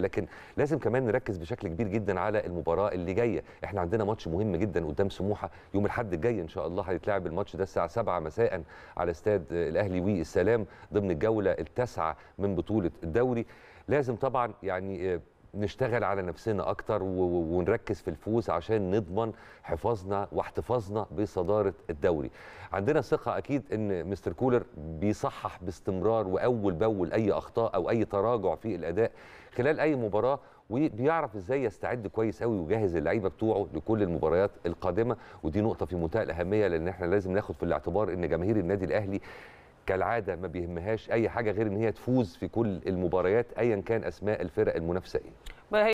لكن لازم كمان نركز بشكل كبير جدا على المباراه اللي جايه احنا عندنا ماتش مهم جدا قدام سموحه يوم الاحد الجاي ان شاء الله هيتلعب الماتش ده الساعه 7 مساء على استاد الاهلي والسلام ضمن الجوله التاسعه من بطوله الدوري لازم طبعا يعني آه، نشتغل على نفسنا اكتر ونركز في الفوز عشان نضمن حفاظنا واحتفاظنا بصداره الدوري عندنا ثقه اكيد ان مستر كولر بيصحح باستمرار واول باول اي اخطاء او اي تراجع في الاداء خلال اي مباراه وبيعرف ازاي يستعد كويس قوي ويجهز اللعيبه بتوعه لكل المباريات القادمه ودي نقطه في منتهى الاهميه لان احنا لازم ناخد في الاعتبار ان جماهير النادي الاهلي كالعاده ما بيهمهاش اي حاجه غير ان هي تفوز في كل المباريات ايا كان اسماء الفرق المنافسه ايه